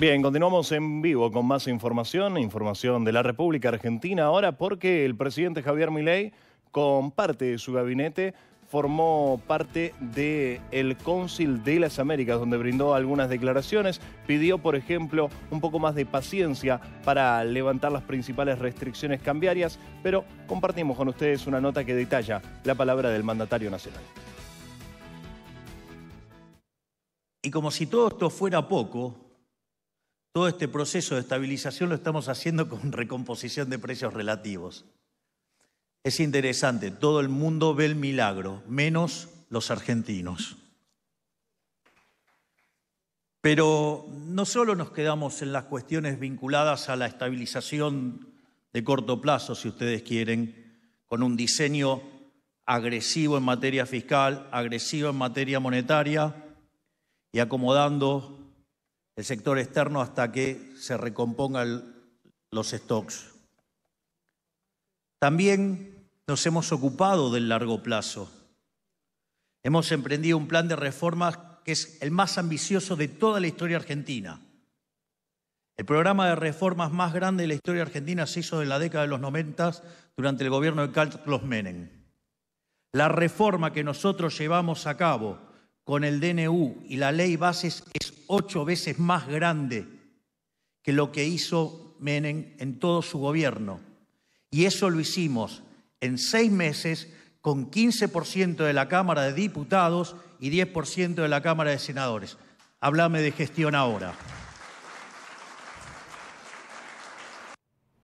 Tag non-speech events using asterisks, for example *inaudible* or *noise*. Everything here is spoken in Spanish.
Bien, continuamos en vivo con más información, información de la República Argentina ahora porque el presidente Javier Milei con parte de su gabinete formó parte del el Cóncil de las Américas, donde brindó algunas declaraciones, pidió, por ejemplo, un poco más de paciencia para levantar las principales restricciones cambiarias, pero compartimos con ustedes una nota que detalla la palabra del mandatario nacional. Y como si todo esto fuera poco, todo este proceso de estabilización lo estamos haciendo con *laughs* recomposición de precios relativos. Es interesante, todo el mundo ve el milagro, menos los argentinos. Pero no solo nos quedamos en las cuestiones vinculadas a la estabilización de corto plazo, si ustedes quieren, con un diseño agresivo en materia fiscal, agresivo en materia monetaria y acomodando el sector externo hasta que se recompongan los stocks. También nos hemos ocupado del largo plazo. Hemos emprendido un plan de reformas que es el más ambicioso de toda la historia argentina. El programa de reformas más grande de la historia argentina se hizo en la década de los 90 durante el gobierno de Carlos Menem. La reforma que nosotros llevamos a cabo con el DNU y la ley bases es ocho veces más grande que lo que hizo Menem en todo su gobierno. Y eso lo hicimos en seis meses con 15% de la Cámara de Diputados y 10% de la Cámara de Senadores. Háblame de gestión ahora.